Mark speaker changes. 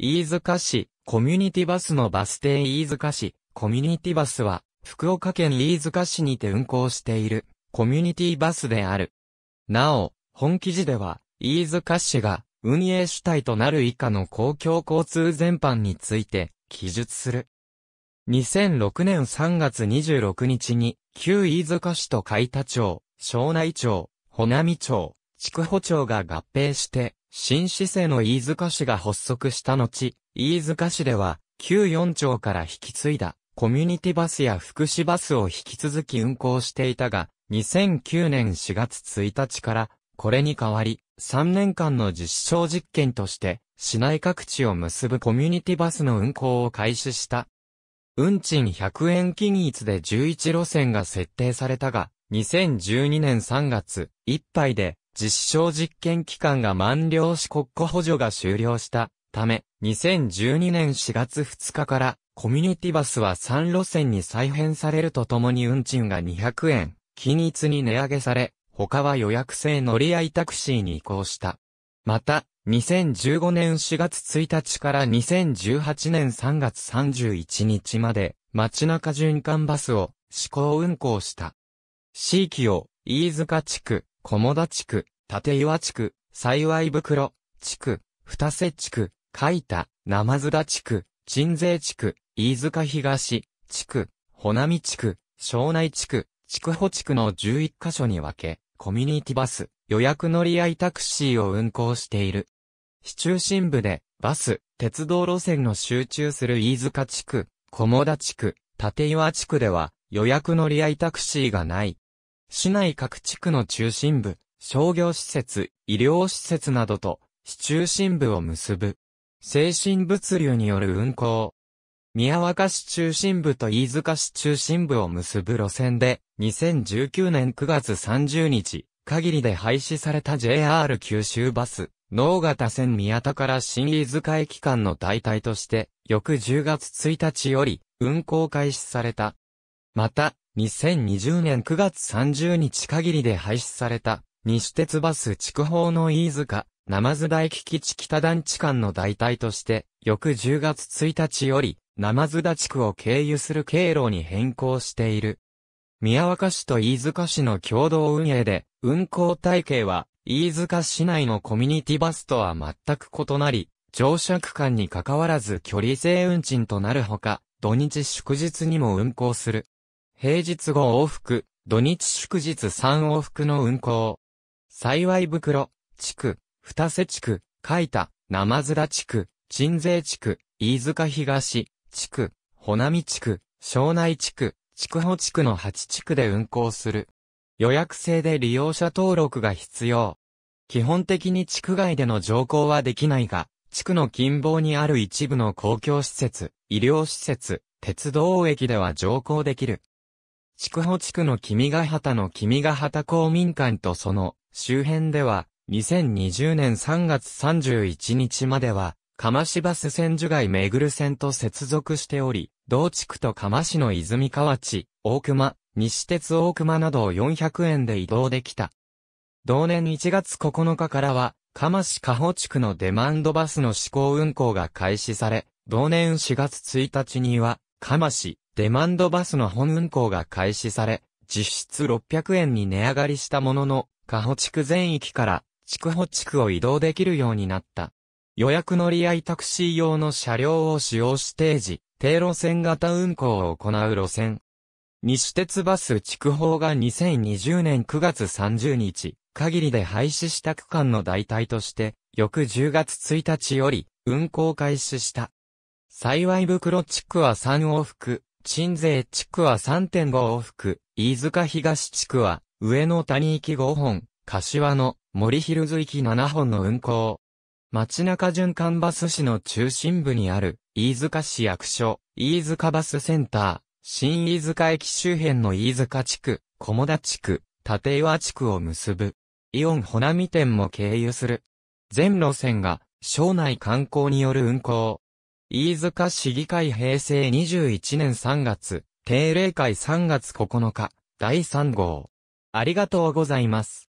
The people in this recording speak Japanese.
Speaker 1: 飯塚市、コミュニティバスのバス停飯塚市、コミュニティバスは、福岡県飯塚市にて運行している、コミュニティバスである。なお、本記事では、飯塚市が、運営主体となる以下の公共交通全般について、記述する。2006年3月26日に、旧飯塚市と海田町、庄内町、穂波町、筑穂町が合併して、新市政の飯塚市が発足した後、飯塚市では、旧四町から引き継いだ、コミュニティバスや福祉バスを引き続き運行していたが、2009年4月1日から、これに代わり、3年間の実証実験として、市内各地を結ぶコミュニティバスの運行を開始した。運賃100円均一で11路線が設定されたが、2012年3月、1杯で実証実験期間が満了し国庫補助が終了したため、2012年4月2日から、コミュニティバスは3路線に再編されるとともに運賃が200円、均一に値上げされ、他は予約制乗り合いタクシーに移行した。また、2015年4月1日から2018年3月31日まで、街中循環バスを試行運行した。地域を、飯塚地区、茂田地区、立岩地区、幸袋、地区、二瀬地区、海田、生津田地区、鎮西地区、飯塚東、地区、穂波地区、庄内地区、筑穂地区の11カ所に分け、コミュニティバス、予約乗り合いタクシーを運行している。市中心部で、バス、鉄道路線の集中する飯塚地区、茂田地区、立岩地区では、予約乗り合いタクシーがない。市内各地区の中心部、商業施設、医療施設などと、市中心部を結ぶ。精神物流による運行。宮若市中心部と飯塚市中心部を結ぶ路線で、2019年9月30日、限りで廃止された JR 九州バス、能形線宮田から新飯塚駅間の代替として、翌10月1日より、運行開始された。また、2020年9月30日限りで廃止された、西鉄バス筑豊の飯塚、生津大木基地北団地間の代替として、翌10月1日より、生津田地区を経由する経路に変更している。宮若市と飯塚市の共同運営で、運行体系は、飯塚市内のコミュニティバスとは全く異なり、乗車区間に関わらず距離制運賃となるほか、土日祝日にも運行する。平日5往復、土日祝日3往復の運行。幸い袋、地区、二瀬地区、海田、生田地区、鎮西地区、飯塚東、地区、穂波地区、庄内地区、筑穂地区の8地区で運行する。予約制で利用者登録が必要。基本的に地区外での乗降はできないが、地区の近傍にある一部の公共施設、医療施設、鉄道駅では乗降できる。筑穂地区の君ヶ畑の君ヶ畑公民館とその周辺では、2020年3月31日までは、釜市バス千住街めぐる線と接続しており、同地区と釜市の泉河内、大熊、西鉄大熊などを400円で移動できた。同年1月9日からは、釜市加保地区のデマンドバスの試行運行が開始され、同年4月1日には、釜市、デマンドバスの本運行が開始され、実質600円に値上がりしたものの、加保地区全域から筑保地区を移動できるようになった。予約乗り合いタクシー用の車両を使用し定時、低路線型運行を行う路線。西鉄バス筑豊が2020年9月30日限りで廃止した区間の代替として、翌10月1日より運行開始した。幸い袋地区は3往復、鎮西地区は3.5往復、飯塚東地区は、上野谷行き5本、柏の森ヒルズ行き7本の運行。街中循環バス市の中心部にある、飯塚市役所、飯塚バスセンター、新飯塚駅周辺の飯塚地区、小茂田地区、立岩地区を結ぶ。イオンホナミ店も経由する。全路線が、省内観光による運行。飯塚市議会平成21年3月、定例会3月9日、第3号。ありがとうございます。